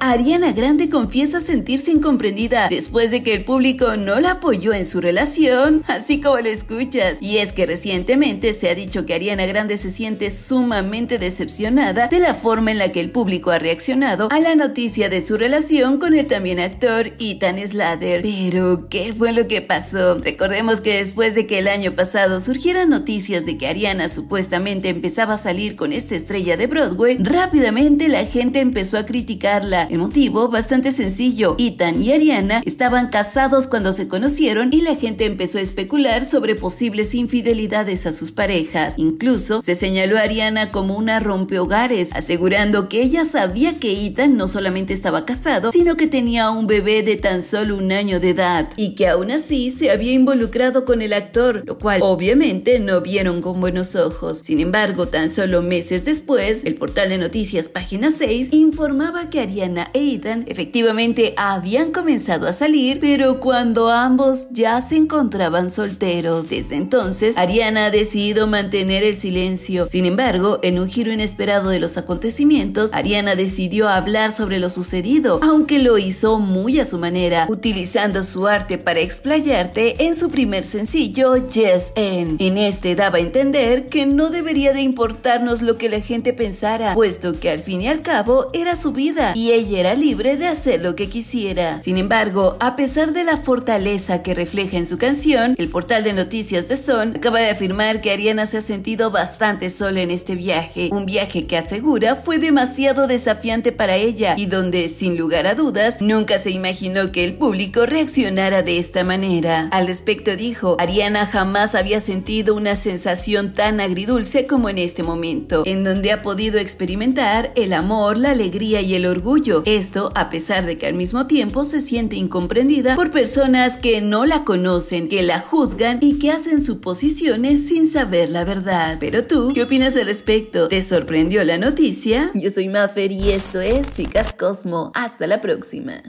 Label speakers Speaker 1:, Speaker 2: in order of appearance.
Speaker 1: Ariana Grande confiesa sentirse incomprendida después de que el público no la apoyó en su relación, así como lo escuchas. Y es que recientemente se ha dicho que Ariana Grande se siente sumamente decepcionada de la forma en la que el público ha reaccionado a la noticia de su relación con el también actor Ethan Slater. Pero, ¿qué fue lo que pasó? Recordemos que después de que el año pasado surgieran noticias de que Ariana supuestamente empezaba a salir con esta estrella de Broadway, rápidamente la gente empezó a criticarla el motivo, bastante sencillo, Ethan y Ariana estaban casados cuando se conocieron y la gente empezó a especular sobre posibles infidelidades a sus parejas. Incluso se señaló a Ariana como una rompehogares, asegurando que ella sabía que Ethan no solamente estaba casado, sino que tenía un bebé de tan solo un año de edad y que aún así se había involucrado con el actor, lo cual obviamente no vieron con buenos ojos. Sin embargo, tan solo meses después, el portal de noticias Página 6 informaba que Ariana e Aidan efectivamente habían comenzado a salir, pero cuando ambos ya se encontraban solteros. Desde entonces, Ariana ha decidido mantener el silencio. Sin embargo, en un giro inesperado de los acontecimientos, Ariana decidió hablar sobre lo sucedido, aunque lo hizo muy a su manera, utilizando su arte para explayarte en su primer sencillo Yes and. En este daba a entender que no debería de importarnos lo que la gente pensara, puesto que al fin y al cabo era su vida y ella era libre de hacer lo que quisiera. Sin embargo, a pesar de la fortaleza que refleja en su canción, el portal de noticias de Son acaba de afirmar que Ariana se ha sentido bastante sola en este viaje, un viaje que asegura fue demasiado desafiante para ella y donde, sin lugar a dudas, nunca se imaginó que el público reaccionara de esta manera. Al respecto dijo, Ariana jamás había sentido una sensación tan agridulce como en este momento, en donde ha podido experimentar el amor, la alegría y el orgullo esto a pesar de que al mismo tiempo se siente incomprendida por personas que no la conocen, que la juzgan y que hacen suposiciones sin saber la verdad. Pero tú, ¿qué opinas al respecto? ¿Te sorprendió la noticia? Yo soy Maffer y esto es Chicas Cosmo. Hasta la próxima.